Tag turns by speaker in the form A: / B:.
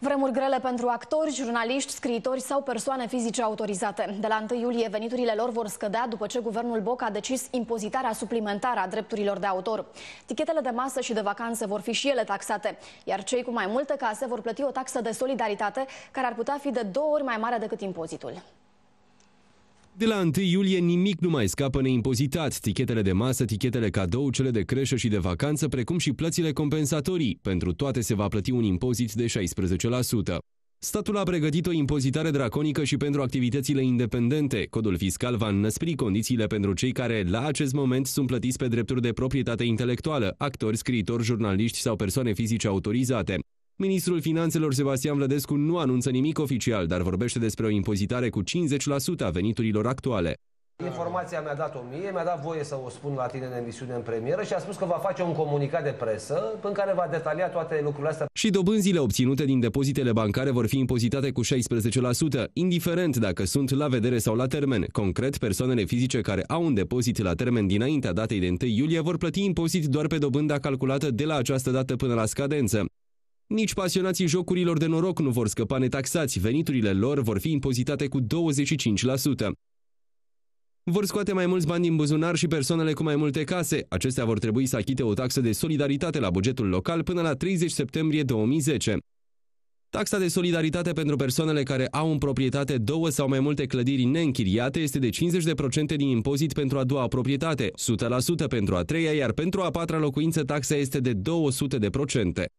A: Vremuri grele pentru actori, jurnaliști, scriitori sau persoane fizice autorizate. De la 1 iulie veniturile lor vor scădea după ce guvernul Boc a decis impozitarea suplimentară a drepturilor de autor. Tichetele de masă și de vacanță vor fi și ele taxate, iar cei cu mai multe case vor plăti o taxă de solidaritate care ar putea fi de două ori mai mare decât impozitul.
B: De la 1 iulie nimic nu mai scapă neimpozitat. Tichetele de masă, tichetele cadou, cele de creșă și de vacanță, precum și plățile compensatorii. Pentru toate se va plăti un impozit de 16%. Statul a pregătit o impozitare draconică și pentru activitățile independente. Codul fiscal va înăspri condițiile pentru cei care, la acest moment, sunt plătiți pe drepturi de proprietate intelectuală, actori, scriitori, jurnaliști sau persoane fizice autorizate. Ministrul Finanțelor Sebastian Vlădescu nu anunță nimic oficial, dar vorbește despre o impozitare cu 50% a veniturilor actuale.
C: Informația mi-a dat-o mie, mi-a dat voie să o spun la tine în emisiune în premieră și a spus că va face un comunicat de presă în care va detalia toate lucrurile astea. Și
B: dobânzile obținute din depozitele bancare vor fi impozitate cu 16%, indiferent dacă sunt la vedere sau la termen. Concret, persoanele fizice care au un depozit la termen dinaintea datei de 1 iulie vor plăti impozit doar pe dobânda calculată de la această dată până la scadență. Nici pasionații jocurilor de noroc nu vor scăpa netaxați, veniturile lor vor fi impozitate cu 25%. Vor scoate mai mulți bani din buzunar și persoanele cu mai multe case. Acestea vor trebui să achite o taxă de solidaritate la bugetul local până la 30 septembrie 2010. Taxa de solidaritate pentru persoanele care au în proprietate două sau mai multe clădiri neînchiriate este de 50% din impozit pentru a doua proprietate, 100% pentru a treia, iar pentru a patra locuință taxa este de 200%.